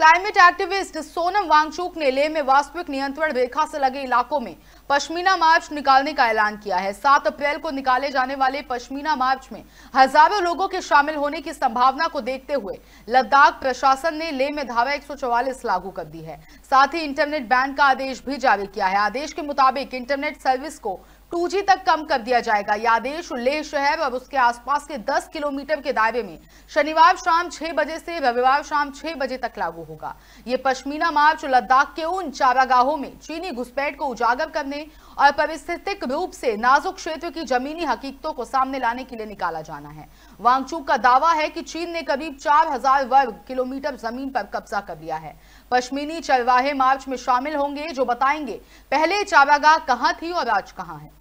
climate activist Sonam वांगचूक ने लेह में वास्तविक नियंत्रण रेखा से लगे इलाकों में पश्मीना मार्च निकालने का ऐलान किया है सात अप्रैल को निकाले जाने वाले पश्मीना मार्च में हजारों लोगों के शामिल होने की संभावना को देखते हुए लद्दाख प्रशासन ने ले में धावा एक लागू कर दी है साथ ही इंटरनेट बैन का आदेश भी जारी किया है आदेश के मुताबिक इंटरनेट सर्विस को 2G तक कम कर दिया जाएगा यह आदेश लेह शहर और उसके आसपास के 10 किलोमीटर के दायरे में शनिवार शाम 6 बजे से रविवार शाम 6 बजे तक लागू होगा ये पश्मीना मार्च लद्दाख के उन चारागाहों में चीनी घुसपैठ को उजागर करने करने और परिस्थितिक रूप से नाजुक क्षेत्र की जमीनी हकीकतों को सामने लाने के लिए निकाला जाना है वांगचूक का दावा है कि चीन ने करीब 4000 वर्ग किलोमीटर जमीन पर कब्जा कर लिया है पश्मीनी चरवाहे मार्च में शामिल होंगे जो बताएंगे पहले चारागाह कहाँ थी और आज कहाँ है